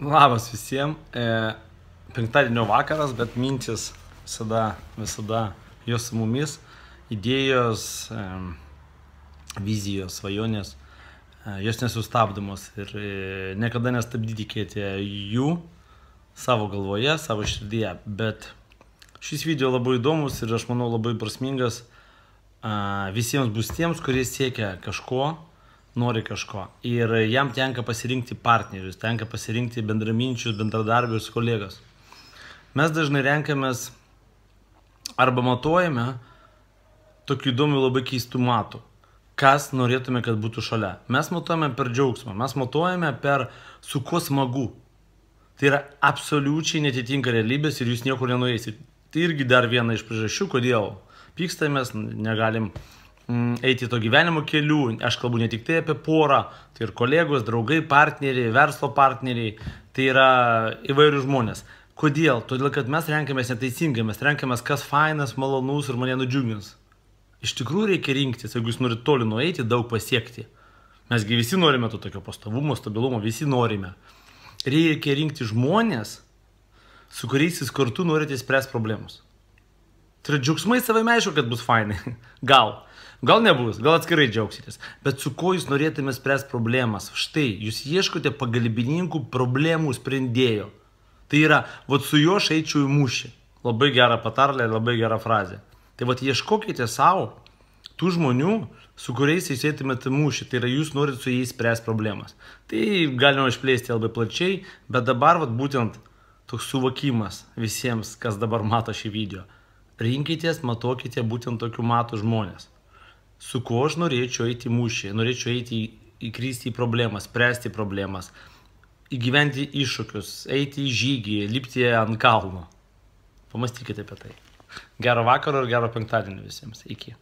Labas visiems. E, penktadienio vakaras, bet mintis visada, visada jos su mumis. Idėjos, e, vizijos, svajonės, e, jos nesustabdomos ir e, niekada nestabdykite jų savo galvoje, savo širdyje. Bet šis video labai įdomus ir aš manau labai prasmingas e, visiems bus tiems, kurie siekia kažko, nori kažko. Ir jam tenka pasirinkti partnerius, tenka pasirinkti bendraminčius, bendradarbius, kolegas. Mes dažnai renkamės arba matuojame tokių įdomių labai keistų matų, kas norėtume, kad būtų šalia. Mes matuojame per džiaugsmą, mes matuojame per su kuo smagu. Tai yra absoliučiai netitinka realybės ir jūs niekur nenueisit. Tai irgi dar viena iš priežasčių, kodėl pykstamės, negalim uh, Mm, eiti to gyvenimo keliu, aš kalbu ne tik tai apie porą, tai ir kolegos, draugai, partneriai, verslo partneriai, tai yra įvairių žmonės. Kodėl? Todėl, kad mes renkamės neteisingai, mes renkamės kas fainas, malonus ir mane nudžiugins. Iš tikrųjų reikia rinktis, jeigu jūs norite toli nueiti, daug pasiekti. Mesgi visi norime to tokio pastovumo, stabilumo, visi norime. Reikia rinkti žmonės, su kuriais jūs kartu norite spręs problemus. Tai yra džiaugsmai savame aišku, kad bus fainai. Gal. Gal nebus, gal atskirai džiaugsitės. Bet su kuo jūs norėtume spręsti problemas? Štai, jūs ieškote pagalbininkų problemų sprendėjo. Tai yra, vat su juo šeičiu į mūšį. Labai gera patarlė, labai gera frazė. Tai vat ieškokite savo tų žmonių, su kuriais jūs eitumėte mūšį. Tai yra, jūs norit su jais spręsti problemas. Tai galima išplėsti labai plačiai, bet dabar vat būtent toks suvokimas visiems, kas dabar mato šį video rinkitės, matokite būtent tokių matų žmonės. Su kuo aš norėčiau eiti mūšį, norėčiau eiti į, įkrysti į problemas, spręsti problemas, įgyventi iššūkius, eiti į žygį, lipti ant kalno. Pamastykite apie tai. Gero vakaro ir gero penktadienio visiems. Iki.